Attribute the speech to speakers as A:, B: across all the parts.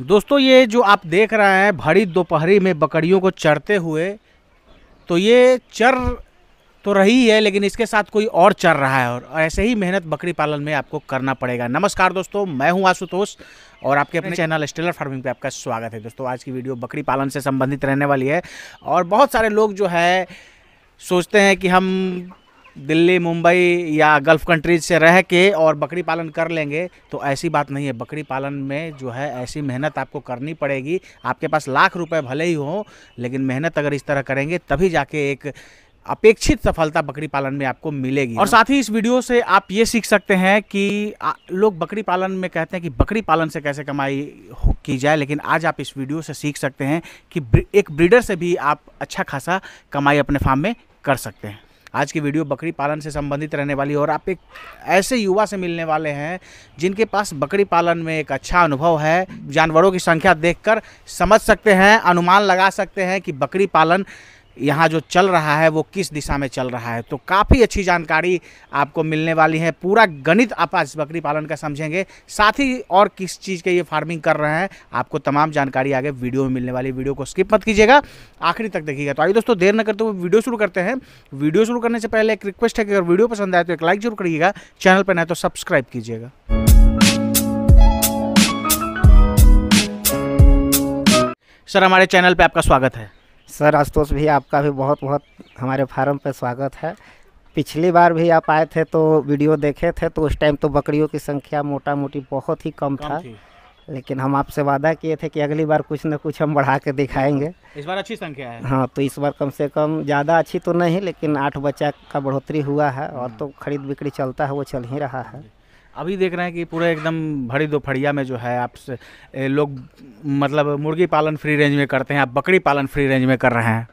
A: दोस्तों ये जो आप देख रहे हैं भरी दोपहरी में बकरियों को चरते हुए तो ये चर तो रही है लेकिन इसके साथ कोई और चर रहा है और ऐसे ही मेहनत बकरी पालन में आपको करना पड़ेगा नमस्कार दोस्तों मैं हूं आशुतोष और आपके अपने चैनल स्टेलर फार्मिंग पे आपका स्वागत है दोस्तों आज की वीडियो बकरी पालन से संबंधित रहने वाली है और बहुत सारे लोग जो है सोचते हैं कि हम दिल्ली मुंबई या गल्फ़ कंट्रीज से रह के और बकरी पालन कर लेंगे तो ऐसी बात नहीं है बकरी पालन में जो है ऐसी मेहनत आपको करनी पड़ेगी आपके पास लाख रुपए भले ही हो लेकिन मेहनत अगर इस तरह करेंगे तभी जाके एक अपेक्षित सफलता बकरी पालन में आपको मिलेगी और साथ ही इस वीडियो से आप ये सीख सकते हैं कि लोग बकरी पालन में कहते हैं कि बकरी पालन से कैसे कमाई की जाए लेकिन आज आप इस वीडियो से सीख सकते हैं कि एक ब्रीडर से भी आप अच्छा खासा कमाई अपने फार्म में कर सकते हैं आज की वीडियो बकरी पालन से संबंधित रहने वाली और आप एक ऐसे युवा से मिलने वाले हैं जिनके पास बकरी पालन में एक अच्छा अनुभव है जानवरों की संख्या देखकर समझ सकते हैं अनुमान लगा सकते हैं कि बकरी पालन यहाँ जो चल रहा है वो किस दिशा में चल रहा है तो काफ़ी अच्छी जानकारी आपको मिलने वाली है पूरा गणित आप आज बकरी पालन का समझेंगे साथ ही और किस चीज़ के ये फार्मिंग कर रहे हैं आपको तमाम जानकारी आगे वीडियो में मिलने वाली वीडियो को स्किप मत कीजिएगा आखिरी तक देखिएगा तो आइए दोस्तों देर न करते हुए वीडियो शुरू करते हैं वीडियो शुरू करने से पहले एक रिक्वेस्ट है कि अगर वीडियो पसंद आए तो एक लाइक जरूर करिएगा चैनल पर ना तो सब्सक्राइब कीजिएगा सर हमारे चैनल पर आपका स्वागत है सर आशुतोष भी आपका
B: भी बहुत बहुत हमारे फार्म पर स्वागत है पिछली बार भी आप आए थे तो वीडियो देखे थे तो उस टाइम तो बकरियों की संख्या मोटा मोटी बहुत ही कम, कम था लेकिन हम आपसे वादा किए थे कि अगली बार कुछ ना कुछ हम बढ़ा के दिखाएंगे
A: इस बार अच्छी संख्या है
B: हाँ तो इस बार कम से कम ज़्यादा अच्छी तो नहीं लेकिन आठ बच्चा का बढ़ोतरी हुआ है और हाँ। तो खरीद बिक्री चलता है वो चल ही रहा है
A: अभी देख रहे हैं कि पूरा एकदम भरी दोपहरिया में जो है आप लोग मतलब मुर्गी पालन फ्री रेंज में करते हैं आप बकरी पालन फ्री रेंज में कर रहे हैं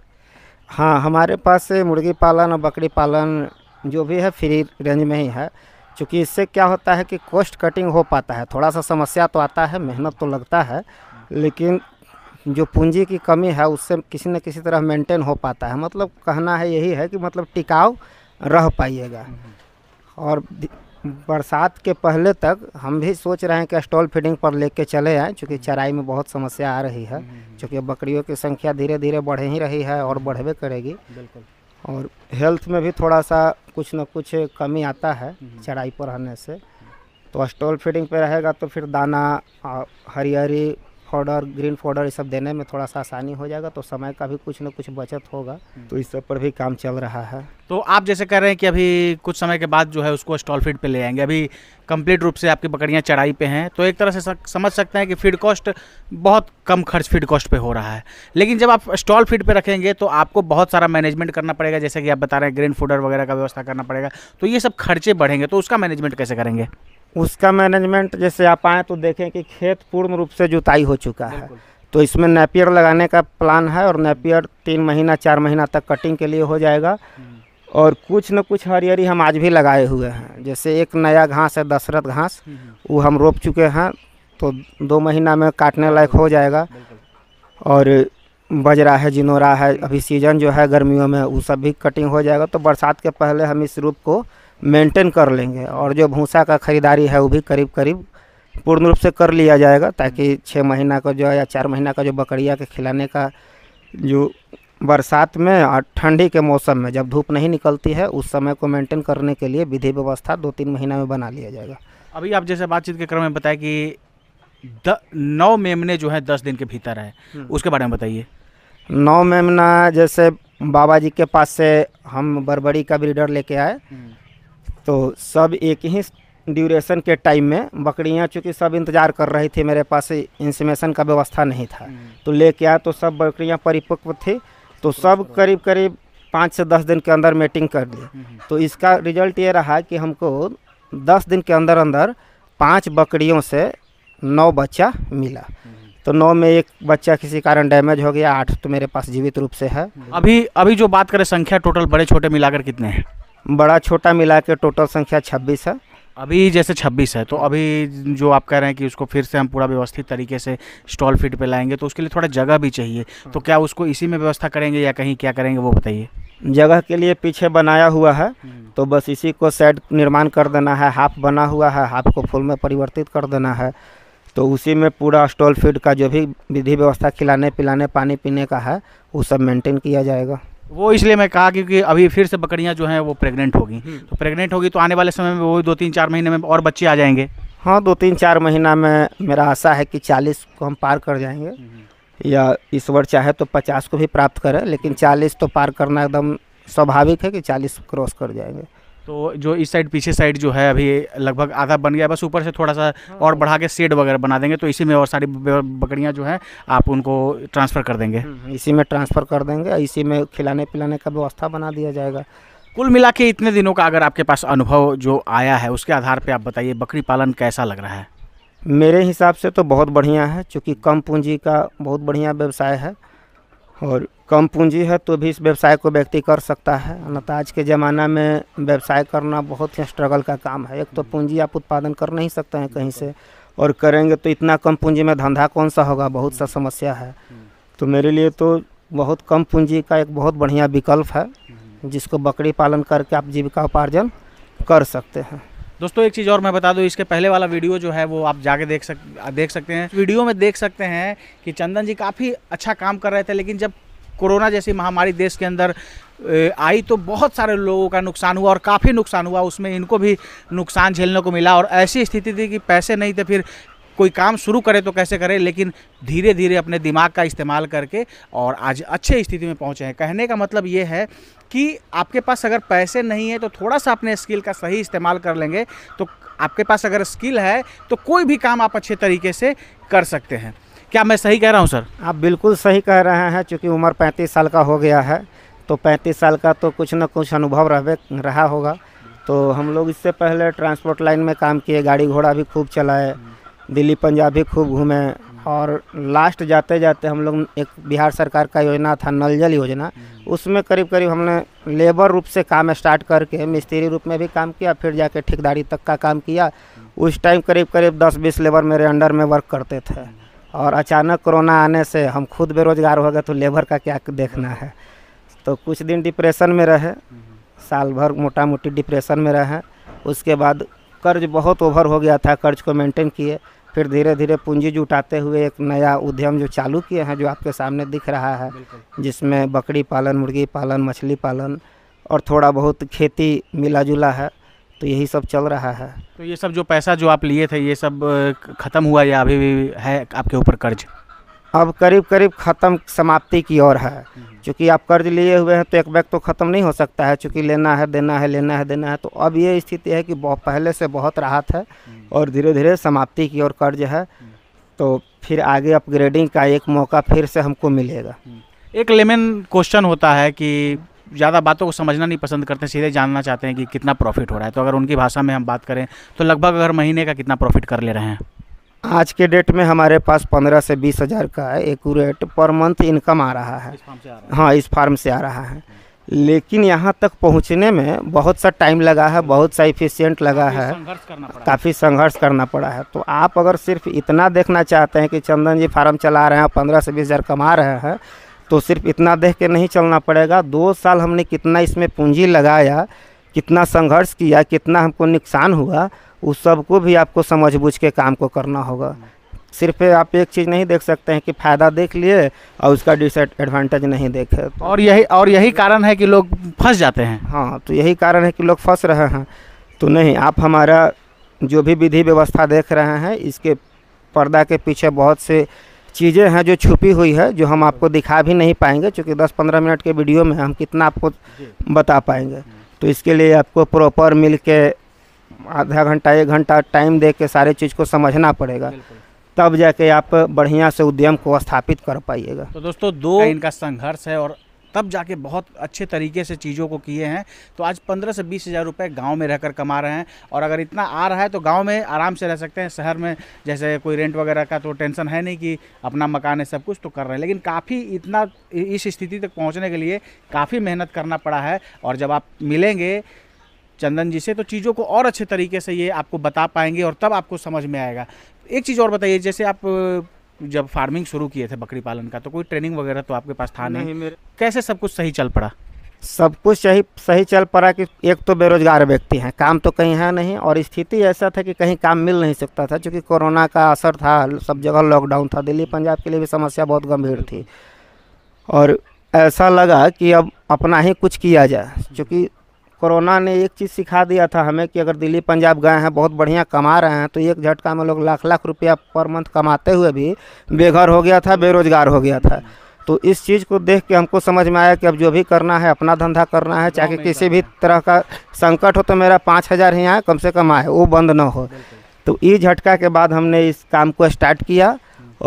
B: हाँ हमारे पास मुर्गी पालन और बकरी पालन जो भी है फ्री रेंज में ही है क्योंकि इससे क्या होता है कि कॉस्ट कटिंग हो पाता है थोड़ा सा समस्या तो आता है मेहनत तो लगता है लेकिन जो पूंजी की कमी है उससे किसी न किसी तरह मेंटेन हो पाता है मतलब कहना है यही है कि मतलब टिकाऊ रह पाइएगा हम्म। और बरसात के पहले तक हम भी सोच रहे हैं कि स्टॉल फीडिंग पर लेके चले आएँ चूँकि चराई में बहुत समस्या आ रही है हम्म। चूँकि बकरियों की संख्या धीरे धीरे बढ़ ही रही है और बढ़बे करेगी बिल्कुल और हेल्थ में भी थोड़ा सा कुछ ना कुछ कमी आता है हम्म। चराई पर रहने से तो स्टॉल फीडिंग पर रहेगा तो फिर दाना हरी हरी फाउडर ग्रीन फाउडर ये सब देने में थोड़ा सा आसानी हो जाएगा तो समय का भी कुछ ना कुछ बचत होगा हम्म। तो इस सब पर भी काम चल रहा है
A: तो आप जैसे कह रहे हैं कि अभी कुछ समय के बाद जो है उसको स्टॉल फीड पे ले आएंगे अभी कंप्लीट रूप से आपकी बकरियां चढ़ाई पे हैं तो एक तरह से समझ सकते हैं कि फीड कॉस्ट बहुत कम खर्च फीड कॉस्ट पे हो रहा है लेकिन जब आप स्टॉल फीड पे रखेंगे तो आपको बहुत सारा मैनेजमेंट करना पड़ेगा जैसे कि आप बता रहे हैं ग्रीन फूडर वगैरह का व्यवस्था करना पड़ेगा तो ये सब खर्चे बढ़ेंगे तो उसका मैनेजमेंट कैसे करेंगे उसका मैनेजमेंट जैसे आप आएँ तो देखें कि खेत पूर्ण रूप से जुताई
B: हो चुका है तो इसमें नेपियर लगाने का प्लान है और नेपियर तीन महीना चार महीना तक कटिंग के लिए हो जाएगा हम्म। और कुछ न कुछ हरियरी हम आज भी लगाए हुए हैं जैसे एक नया घास है दशरथ घास हम्म, हम्म। वो हम रोप चुके हैं तो दो महीना में काटने लायक हो जाएगा और बजरा है जिनोरा है अभी सीजन जो है गर्मियों में वो सब भी कटिंग हो जाएगा तो बरसात के पहले हम इस रूप को मेंटेन कर लेंगे और जो भूसा का ख़रीदारी है वो भी करीब करीब पूर्ण रूप से कर लिया जाएगा ताकि छः महीना का जो या चार महीना का जो बकरिया के खिलाने का जो बरसात में और ठंडी के मौसम में जब धूप नहीं निकलती है उस समय को मेंटेन करने के लिए विधि व्यवस्था दो तीन महीना में बना लिया जाएगा
A: अभी आप जैसे बातचीत के क्रम में बताया कि द, नौ मेमने जो है दस दिन के भीतर है हम्म। उसके बारे में बताइए
B: नौ मेमना जैसे बाबा जी के पास से हम बरबड़ी का ब्रीडर लेके आए
A: हम्म।
B: तो सब एक ही ड्यूरेशन के टाइम में बकरियां चूँकि सब इंतज़ार कर रही थी मेरे पास इंसमेशन का व्यवस्था नहीं था हम्म। तो लेके आए तो सब बकरियां परिपक्व थी तो सब करीब करीब पाँच से दस दिन के अंदर मीटिंग कर ली हम्म, हम्म। तो इसका रिजल्ट ये रहा कि हमको दस दिन के अंदर अंदर पाँच बकरियों से नौ बच्चा मिला हम्म, तो नौ में एक बच्चा किसी कारण डैमेज हो गया आठ तो मेरे पास जीवित रूप से है
A: अभी अभी जो बात करें संख्या टोटल बड़े छोटे मिलाकर कितने हैं बड़ा छोटा मिला टोटल संख्या छब्बीस है अभी जैसे 26 है तो अभी जो आप कह रहे हैं कि उसको फिर से हम पूरा व्यवस्थित तरीके से स्टॉल फिट पे लाएंगे तो उसके लिए थोड़ा जगह भी चाहिए तो क्या उसको इसी में व्यवस्था करेंगे या कहीं क्या करेंगे वो बताइए जगह के लिए पीछे बनाया हुआ है हम्म। तो बस इसी को सेट निर्माण कर देना
B: है हाफ बना हुआ है हाफ को फुल में परिवर्तित कर देना है तो उसी में पूरा स्टॉल फीड का जो भी विधि व्यवस्था खिलाने पिलाने पानी पीने का है वो सब मेंटेन किया जाएगा
A: वो इसलिए मैं कहा क्योंकि अभी फिर से बकरियाँ जो हैं वो प्रेग्नेंट होगी हम्म। तो प्रेग्नेंट होगी तो आने वाले समय में वो दो तीन चार महीने में और बच्चे आ जाएंगे
B: हाँ दो तीन चार महीना में मेरा आशा है कि चालीस को हम पार कर जाएंगे हम्म। या ईश्वर चाहे तो पचास को भी प्राप्त करें लेकिन चालीस तो पार करना एकदम स्वाभाविक है कि चालीस क्रॉस कर जाएंगे
A: तो जो इस साइड पीछे साइड जो है अभी लगभग आधा बन गया बस ऊपर से थोड़ा सा हाँ। और बढ़ा के सेड वगैरह बना देंगे तो इसी में और सारी बकरियां जो है आप उनको ट्रांसफ़र हम्म, कर देंगे इसी में ट्रांसफ़र कर देंगे इसी में खिलाने
B: पिलाने का व्यवस्था बना दिया जाएगा
A: कुल मिला के इतने दिनों का अगर आपके पास अनुभव जो आया है उसके आधार पर आप बताइए बकरी पालन कैसा लग रहा है
B: मेरे हिसाब से तो बहुत बढ़िया है चूँकि कम पूंजी का बहुत बढ़िया व्यवसाय है और कम पूंजी है तो भी इस व्यवसाय को व्यक्ति कर सकता है अन्यथा आज के ज़माना में व्यवसाय करना बहुत ही स्ट्रगल का काम है एक तो पूंजी आप उत्पादन कर नहीं सकते हैं कहीं से और करेंगे तो इतना कम पूंजी में धंधा कौन सा होगा बहुत सा समस्या है तो मेरे लिए तो बहुत कम पूंजी का एक बहुत बढ़िया विकल्प है जिसको बकरी पालन करके आप जीविका उपार्जन कर सकते हैं
A: दोस्तों एक चीज़ और मैं बता दूँ इसके पहले वाला वीडियो जो है वो आप जाके देख सक देख सकते हैं वीडियो में देख सकते हैं कि चंदन जी काफ़ी अच्छा काम कर रहे थे लेकिन जब कोरोना जैसी महामारी देश के अंदर आई तो बहुत सारे लोगों का नुकसान हुआ और काफ़ी नुकसान हुआ उसमें इनको भी नुकसान झेलने को मिला और ऐसी स्थिति थी कि पैसे नहीं थे फिर कोई काम शुरू करें तो कैसे करें लेकिन धीरे धीरे अपने दिमाग का इस्तेमाल करके और आज अच्छे स्थिति में पहुँचे हैं कहने का मतलब ये है कि आपके पास अगर पैसे नहीं है तो थोड़ा सा अपने स्किल का सही इस्तेमाल कर लेंगे तो आपके पास अगर स्किल है तो कोई भी काम आप अच्छे तरीके से कर सकते हैं क्या मैं सही कह रहा हूँ सर
B: आप बिल्कुल सही कह रहे हैं चूँकि उम्र पैंतीस साल का हो गया है तो पैंतीस साल का तो कुछ ना कुछ अनुभव रह रहा होगा तो हम लोग इससे पहले ट्रांसपोर्ट लाइन में काम किए गाड़ी घोड़ा भी खूब चलाए दिल्ली पंजाब भी खूब घूमे और लास्ट जाते जाते हम लोग एक बिहार सरकार का योजना था नल जल योजना हम्म। उसमें करीब करीब हमने लेबर रूप से काम स्टार्ट करके मिस्त्री रूप में भी काम किया फिर जाके ठेकेदारी तक का काम किया हम्म। उस टाइम करीब करीब दस बीस लेबर मेरे अंडर में वर्क करते थे हम्म। और अचानक कोरोना आने से हम खुद बेरोजगार हो गए तो लेबर का क्या देखना है तो कुछ दिन डिप्रेशन में रहे साल भर मोटा मोटी डिप्रेशन में रहे उसके बाद कर्ज बहुत ओवर हो गया था कर्ज को मेंटेन किए फिर धीरे धीरे पूंजी जुटाते हुए एक नया उद्यम जो चालू किए हैं जो आपके सामने दिख रहा है जिसमें बकरी पालन मुर्गी पालन मछली पालन और थोड़ा बहुत खेती मिला जुला है तो यही सब चल रहा है
A: तो ये सब जो पैसा जो आप लिए थे ये सब ख़त्म हुआ या अभी भी है आपके ऊपर कर्ज
B: अब करीब करीब ख़त्म समाप्ति की ओर है हम्म। चूँकि आप कर्ज लिए हुए हैं तो एक बैग तो ख़त्म नहीं हो सकता है चूँकि लेना है देना है लेना है देना है तो अब ये स्थिति है कि पहले से बहुत राहत है हम्म। और धीरे धीरे समाप्ति की ओर कर्ज है हम्म। तो फिर आगे अपग्रेडिंग का एक मौका फिर से हमको मिलेगा हम्म।
A: एक लेमन क्वेश्चन होता है कि ज़्यादा बातों को समझना नहीं पसंद करते सीधे जानना चाहते हैं कि कितना प्रॉफिट हो रहा है तो अगर उनकी भाषा में हम बात करें तो लगभग अगर महीने का कितना प्रॉफिट कर ले रहे हैं
B: आज के डेट में हमारे पास पंद्रह से बीस हज़ार का एकूरेट पर मंथ इनकम आ रहा है हाँ इस फार्म से आ रहा है लेकिन यहाँ तक पहुँचने में बहुत सा टाइम लगा है बहुत सा इफिशियंट लगा है काफ़ी संघर्ष करना पड़ा है तो आप अगर सिर्फ इतना देखना चाहते हैं कि चंदन जी फार्म चला रहे हैं पंद्रह से बीस हज़ार कमा रहे हैं तो सिर्फ इतना देख के नहीं चलना पड़ेगा दो साल हमने कितना इसमें पूंजी लगाया कितना संघर्ष किया कितना हमको नुकसान हुआ उस सबको भी आपको समझ बूझ के काम को करना होगा सिर्फ आप एक चीज़ नहीं देख सकते हैं कि फ़ायदा देख लिए और उसका डिसएडवांटेज नहीं देखे तो।
A: और यही और यही कारण है कि लोग फंस जाते हैं हाँ
B: तो यही कारण है कि लोग फंस रहे हैं तो नहीं आप हमारा जो भी विधि व्यवस्था देख रहे हैं इसके पर्दा के पीछे बहुत से चीज़ें हैं जो छुपी हुई है जो हम आपको दिखा भी नहीं पाएंगे चूँकि दस पंद्रह मिनट के वीडियो में हम कितना आपको बता पाएंगे तो इसके लिए आपको प्रॉपर मिल के आधा घंटा एक घंटा टाइम दे के सारे चीज़ को समझना पड़ेगा तब जाके आप बढ़िया से उद्यम को स्थापित कर पाइएगा
A: तो दोस्तों दो इनका संघर्ष है और तब जाके बहुत अच्छे तरीके से चीज़ों को किए हैं तो आज पंद्रह से बीस हज़ार रुपये गाँव में रहकर कमा रहे हैं और अगर इतना आ रहा है तो गाँव में आराम से रह सकते हैं शहर में जैसे कोई रेंट वगैरह का तो टेंशन है नहीं कि अपना मकान है सब कुछ तो कर रहे हैं लेकिन काफ़ी इतना इस स्थिति तक पहुँचने के लिए काफ़ी मेहनत करना पड़ा है और जब आप मिलेंगे चंदन जी से तो चीज़ों को और अच्छे तरीके से ये आपको बता पाएंगे और तब आपको समझ में आएगा एक चीज़ और बताइए जैसे आप जब फार्मिंग शुरू किए थे बकरी पालन का तो कोई ट्रेनिंग वगैरह तो आपके पास था नहीं, नहीं मेरे कैसे सब कुछ सही चल पड़ा
B: सब कुछ सही सही चल पड़ा कि एक तो बेरोजगार व्यक्ति हैं काम तो कहीं है नहीं और स्थिति ऐसा था कि कहीं काम मिल नहीं सकता था क्योंकि कोरोना का असर था सब जगह लॉकडाउन था दिल्ली पंजाब के लिए भी समस्या बहुत गंभीर थी और ऐसा लगा कि अब अपना ही कुछ किया जाए क्योंकि कोरोना ने एक चीज़ सिखा दिया था हमें कि अगर दिल्ली पंजाब गए हैं बहुत बढ़िया कमा रहे हैं तो एक झटका में लोग लाख लाख रुपया पर मंथ कमाते हुए भी बेघर हो गया था बेरोजगार हो गया था तो इस चीज़ को देख के हमको समझ में आया कि अब जो भी करना है अपना धंधा करना है चाहे किसी भी तरह का संकट हो तो मेरा पाँच हज़ार ही आए कम से कम आए वो बंद ना हो तो ये झटका के बाद हमने इस काम को स्टार्ट किया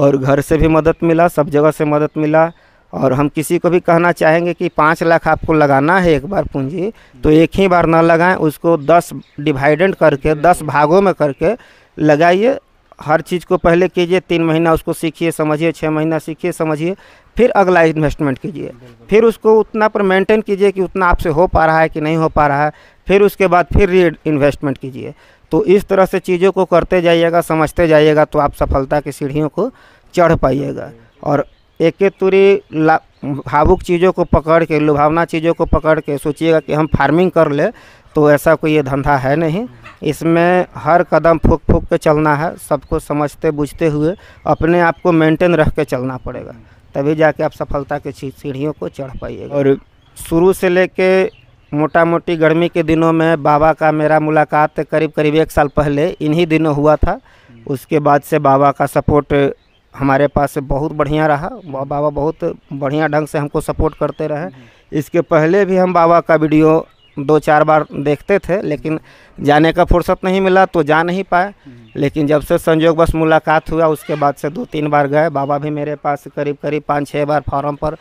B: और घर से भी मदद मिला सब जगह से मदद मिला और हम किसी को भी कहना चाहेंगे कि पाँच लाख आपको लगाना है एक बार पूंजी तो एक ही बार ना लगाएं उसको दस डिवाइडेंड करके दस भागों में करके लगाइए हर चीज़ को पहले कीजिए तीन महीना उसको सीखिए समझिए छः महीना सीखिए समझिए फिर अगला इन्वेस्टमेंट कीजिए फिर उसको उतना पर मेंटेन कीजिए कि उतना आपसे हो पा रहा है कि नहीं हो पा रहा है फिर उसके बाद फिर री इन्वेस्टमेंट कीजिए तो इस तरह से चीज़ों को करते जाइएगा समझते जाइएगा तो आप सफलता की सीढ़ियों को चढ़ पाइएगा और एक ला भावुक चीज़ों को पकड़ के लुभावना चीज़ों को पकड़ के सोचिएगा कि हम फार्मिंग कर ले तो ऐसा कोई ये धंधा है नहीं इसमें हर कदम फूक फूक के चलना है सबको समझते बूझते हुए अपने आप को मेंटेन रख के चलना पड़ेगा तभी जाके आप सफलता के सीढ़ियों को चढ़ पाइएगा और शुरू से लेके मोटा मोटी गर्मी के दिनों में बाबा का मेरा मुलाकात करीब करीब एक साल पहले इन्हीं दिनों हुआ था उसके बाद से बाबा का सपोर्ट हमारे पास बहुत बढ़िया रहा बाबा बहुत बढ़िया ढंग से हमको सपोर्ट करते रहे इसके पहले भी हम बाबा का वीडियो दो चार बार देखते थे लेकिन जाने का फुर्सत नहीं मिला तो जा नहीं पाए लेकिन जब से संजोग बस मुलाकात हुआ उसके बाद से दो तीन बार गए बाबा भी मेरे पास करीब करीब पाँच छः बार फॉर्म पर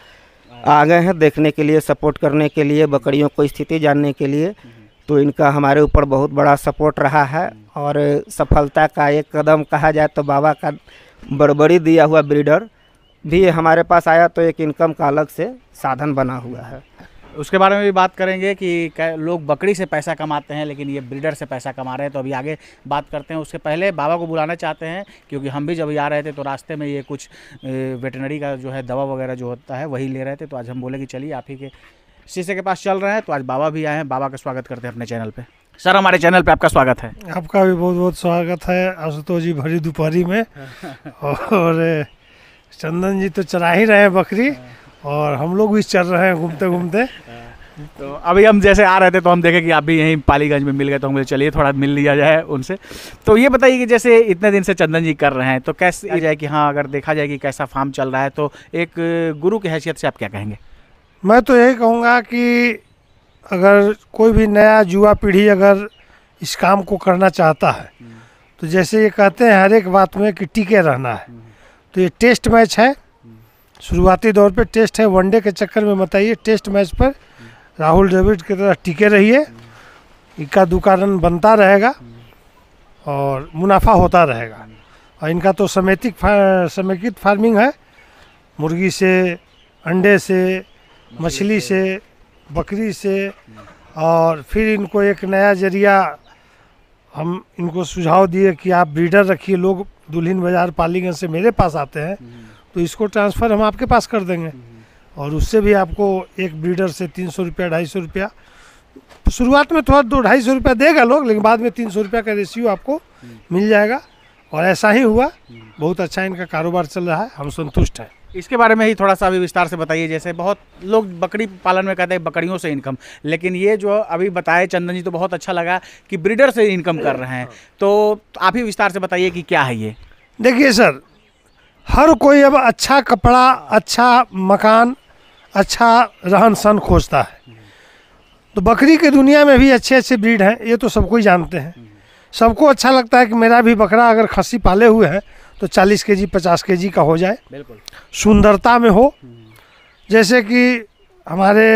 B: आ गए हैं देखने के लिए सपोर्ट करने के लिए बकरियों को स्थिति जानने के लिए तो इनका हमारे ऊपर बहुत बड़ा सपोर्ट रहा है और सफलता का एक कदम कहा जाए तो बाबा का बड़बड़ी दिया हुआ ब्रीडर भी हमारे पास आया तो एक इनकम का अलग से साधन बना हुआ है
A: उसके बारे में भी बात करेंगे कि लोग बकरी से पैसा कमाते हैं लेकिन ये ब्रीडर से पैसा कमा रहे हैं तो अभी आगे बात करते हैं उसके पहले बाबा को बुलाना चाहते हैं क्योंकि हम भी जब आ रहे थे तो रास्ते में ये कुछ वेटनरी का जो है दवा वगैरह जो होता है वही ले रहे थे तो आज हम बोले कि चलिए आप ही के शीशे के पास चल रहे हैं तो आज बाबा भी आए हैं बाबा का स्वागत करते हैं अपने चैनल पर सर हमारे चैनल पे आपका स्वागत है
C: आपका भी बहुत बहुत स्वागत है आशुतोष जी भरी दोपहरी में और चंदन जी तो चला ही रहे हैं बकरी और हम लोग भी चल रहे हैं घूमते घूमते
A: तो अभी हम जैसे आ रहे थे तो हम देखे कि आप भी यहीं पालीगंज में मिल गए तो हम बोले चलिए थोड़ा मिल लिया जाए उनसे तो ये बताइए कि जैसे इतने दिन से चंदन जी कर रहे हैं तो कैसे ये जाए कि हाँ अगर देखा जाए कि कैसा फार्म चल रहा है तो एक गुरु की हैसियत से आप क्या कहेंगे
C: मैं तो यही कहूँगा कि अगर कोई भी नया युवा पीढ़ी अगर इस काम को करना चाहता है हम्म। तो जैसे ये कहते हैं हर एक बात में कि टीके रहना है हम्म। तो ये टेस्ट मैच है हम्म। शुरुआती दौर पे टेस्ट है वनडे के चक्कर में बताइए टेस्ट मैच पर राहुल द्रविड़ की तरह टीके रहिए इक्का दुक्का रन बनता रहेगा और मुनाफा होता रहेगा और इनका तो समेतिक फार, समेकित फार्मिंग है मुर्गी से अंडे से मछली से बकरी से और फिर इनको एक नया जरिया हम इनको सुझाव दिए कि आप ब्रीडर रखिए लोग दुल्हन बाजार पालीगंज से मेरे पास आते हैं तो इसको ट्रांसफ़र हम आपके पास कर देंगे और उससे भी आपको एक ब्रीडर से तीन सौ रुपया ढाई सौ रुपया शुरुआत में थोड़ा दो ढाई सौ रुपया देगा लोग लेकिन बाद में तीन सौ रुपया का रेशियो आपको मिल जाएगा और ऐसा ही हुआ बहुत अच्छा इनका कारोबार चल रहा है हम संतुष्ट हैं
A: इसके बारे में ही थोड़ा सा अभी विस्तार से बताइए जैसे बहुत लोग बकरी पालन में कहते हैं बकरियों से इनकम लेकिन ये जो अभी बताए चंदन जी तो बहुत अच्छा लगा कि ब्रीडर से इनकम कर रहे हैं तो आप ही विस्तार से बताइए कि क्या है ये देखिए सर
C: हर कोई अब अच्छा कपड़ा अच्छा मकान अच्छा रहन सहन खोजता है तो बकरी की दुनिया में भी अच्छे अच्छे ब्रीड हैं ये तो सबको ही जानते हैं सबको अच्छा लगता है कि मेरा भी बकरा अगर खसी पाले हुए हैं तो 40 के जी पचास के जी का हो जाए बिल्कुल सुंदरता में हो जैसे कि हमारे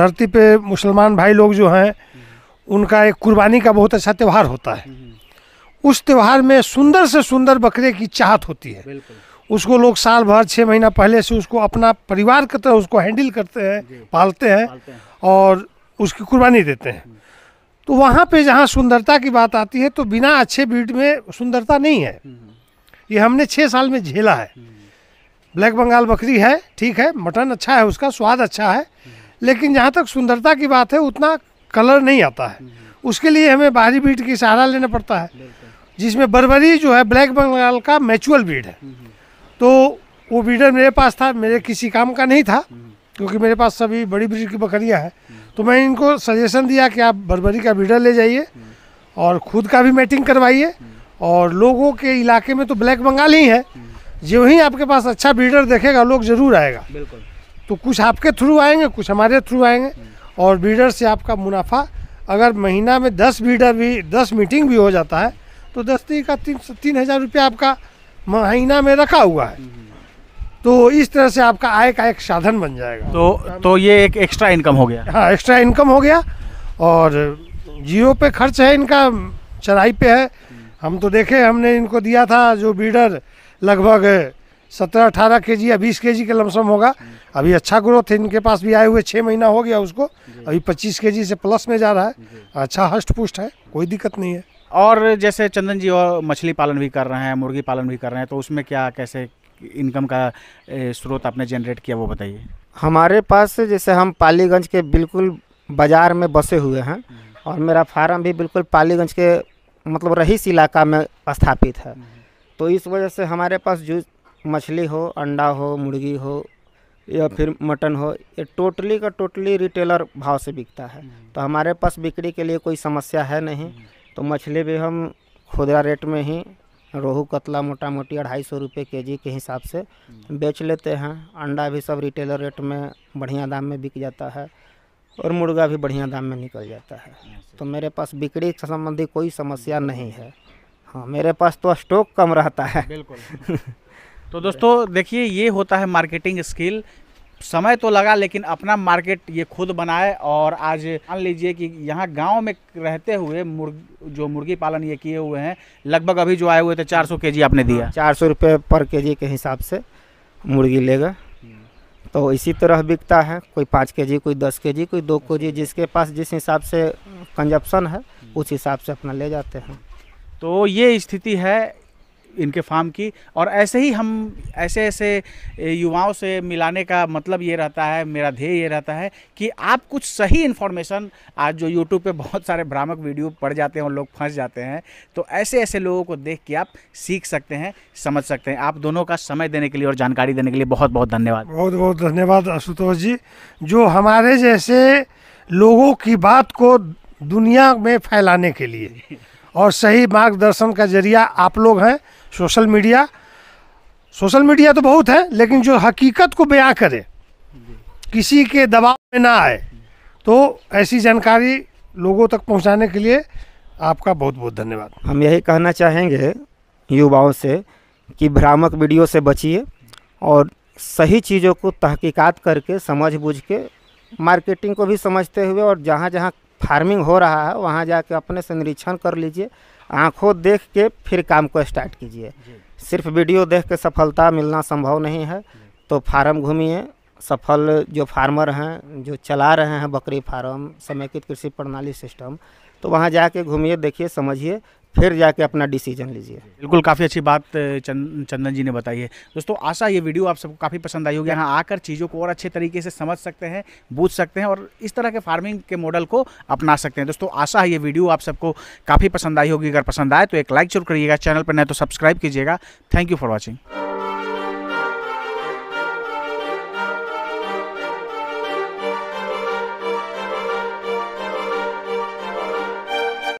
C: धरती पे मुसलमान भाई लोग जो हैं उनका एक कुर्बानी का बहुत अच्छा त्यौहार होता है उस त्यौहार में सुंदर से सुंदर बकरे की चाहत होती है उसको लोग साल भर छः महीना पहले से उसको अपना परिवार की तरह उसको हैंडल करते हैं पालते हैं और उसकी कुर्बानी देते हैं तो वहाँ पे जहाँ सुंदरता की बात आती है तो बिना अच्छे ब्रीड में सुंदरता नहीं है हम्म। ये हमने छः साल में झेला है ब्लैक बंगाल बकरी है ठीक है मटन अच्छा है उसका स्वाद अच्छा है लेकिन जहाँ तक सुंदरता की बात है उतना कलर नहीं आता है उसके लिए हमें बाहरी ब्रीड की सहारा लेना पड़ता है जिसमें बरबरी जो है ब्लैक बंगाल का मैचुअल ब्रीड है तो वो ब्रीडर मेरे पास था मेरे किसी काम का नहीं था क्योंकि मेरे पास सभी बड़ी ब्रीड की बकरियाँ हैं तो मैं इनको सजेशन दिया कि आप बरबरी का ब्रीडर ले जाइए और खुद का भी मैटिंग करवाइए और लोगों के इलाके में तो ब्लैक बंगाल ही है जो ही आपके पास अच्छा ब्रीडर देखेगा लोग जरूर आएगा बिल्कुल तो कुछ आपके थ्रू आएंगे कुछ हमारे थ्रू आएंगे और ब्रीडर से आपका मुनाफा अगर महीना में दस ब्रीडर भी दस मीटिंग भी हो जाता है तो दस तीन का तीन तीन हज़ार रुपया आपका महीना में रखा हुआ है तो इस तरह से आपका आय का एक साधन बन जाएगा तो तो ये एक एक्स्ट्रा इनकम हो गया हाँ एक्स्ट्रा इनकम हो गया और जियो पे खर्च है इनका चराई पे है हम तो देखे हमने इनको दिया था जो बीडर लगभग सत्रह अठारह के जी या बीस के जी के लमसम होगा अभी अच्छा ग्रोथ है इनके पास भी आए हुए छः महीना हो गया उसको अभी पच्चीस के जी से प्लस में जा रहा है अच्छा हष्ट पुष्ट है कोई दिक्कत नहीं है
A: और जैसे चंदन जी और मछली पालन भी कर रहे हैं मुर्गी पालन भी कर रहे हैं तो उसमें क्या कैसे इनकम का स्रोत आपने जनरेट किया वो बताइए
B: हमारे पास जैसे हम पालीगंज के बिल्कुल बाज़ार में बसे हुए हैं हम्म। और मेरा फार्म भी बिल्कुल पालीगंज के मतलब रहीस इलाका में स्थापित है हम्म। तो इस वजह से हमारे पास जो मछली हो अंडा हो मुर्गी हो या फिर मटन हो ये टोटली का टोटली रिटेलर भाव से बिकता है हम्म। तो हमारे पास बिक्री के लिए कोई समस्या है नहीं हम्म। तो मछली भी हम खुदरा रेट में ही रोहू कतला मोटा मोटी अढ़ाई सौ रुपये के जी के हिसाब से बेच लेते हैं अंडा भी सब रिटेलर रेट में बढ़िया दाम में बिक जाता है और मुर्गा भी बढ़िया दाम में निकल जाता है तो मेरे पास बिक्री संबंधी कोई समस्या नहीं है हाँ मेरे पास तो स्टॉक कम रहता है बिल्कुल
A: तो दोस्तों देखिए ये होता है मार्केटिंग स्किल समय तो लगा लेकिन अपना मार्केट ये खुद बनाए और आज मान लीजिए कि यहाँ गांव में रहते हुए मुर्ग जो मुर्गी पालन ये किए हुए हैं लगभग अभी जो आए हुए थे 400 केजी आपने दिया हाँ, चार सौ रुपये पर केजी के हिसाब
B: से मुर्गी लेगा तो इसी तरह बिकता है कोई पाँच के जी कोई दस के जी कोई दो के जी जिसके पास जिस हिसाब से कंजप्शन है उस हिसाब से अपना ले जाते
A: हैं तो ये स्थिति है इनके फार्म की और ऐसे ही हम ऐसे ऐसे युवाओं से मिलाने का मतलब ये रहता है मेरा ध्येय ये रहता है कि आप कुछ सही इन्फॉर्मेशन आज जो यूट्यूब पे बहुत सारे भ्रामक वीडियो पड़ जाते हैं और लोग फंस जाते हैं तो ऐसे ऐसे लोगों को देख के आप सीख सकते हैं समझ सकते हैं आप दोनों का समय देने के
C: लिए और जानकारी देने के लिए बहुत बहुत धन्यवाद बहुत बहुत धन्यवाद आशुतोष जी जो हमारे जैसे लोगों की बात को दुनिया में फैलाने के लिए और सही मार्गदर्शन का जरिया आप लोग हैं सोशल मीडिया सोशल मीडिया तो बहुत है लेकिन जो हकीकत को बयां करे किसी के दबाव में ना आए तो ऐसी जानकारी लोगों तक पहुंचाने के लिए आपका बहुत बहुत
B: धन्यवाद हम यही कहना चाहेंगे युवाओं से कि भ्रामक वीडियो से बचिए और सही चीज़ों को तहकीकात करके समझ बूझ के मार्केटिंग को भी समझते हुए और जहाँ जहाँ फार्मिंग हो रहा है वहाँ जाके अपने से निरीक्षण कर लीजिए आँखों देख के फिर काम को स्टार्ट कीजिए सिर्फ वीडियो देख के सफलता मिलना संभव नहीं है तो फार्म घूमिए सफल जो फार्मर हैं जो चला रहे हैं बकरी फार्म समेकित कृषि प्रणाली सिस्टम तो वहाँ जाके घूमिए देखिए समझिए
A: फिर जाके अपना डिसीजन लीजिए बिल्कुल काफ़ी अच्छी बात चंदन चंदन जी ने बताई है दोस्तों आशा ये वीडियो आप सबको काफ़ी पसंद आई होगी यहाँ आकर चीज़ों को और अच्छे तरीके से समझ सकते हैं बूझ सकते हैं और इस तरह के फार्मिंग के मॉडल को अपना सकते हैं दोस्तों आशा है ये वीडियो आप सबको काफ़ी पसंद आई होगी अगर पसंद आए तो एक लाइक जरूर करिएगा चैनल पर नहीं तो सब्सक्राइब कीजिएगा थैंक यू फॉर वॉचिंग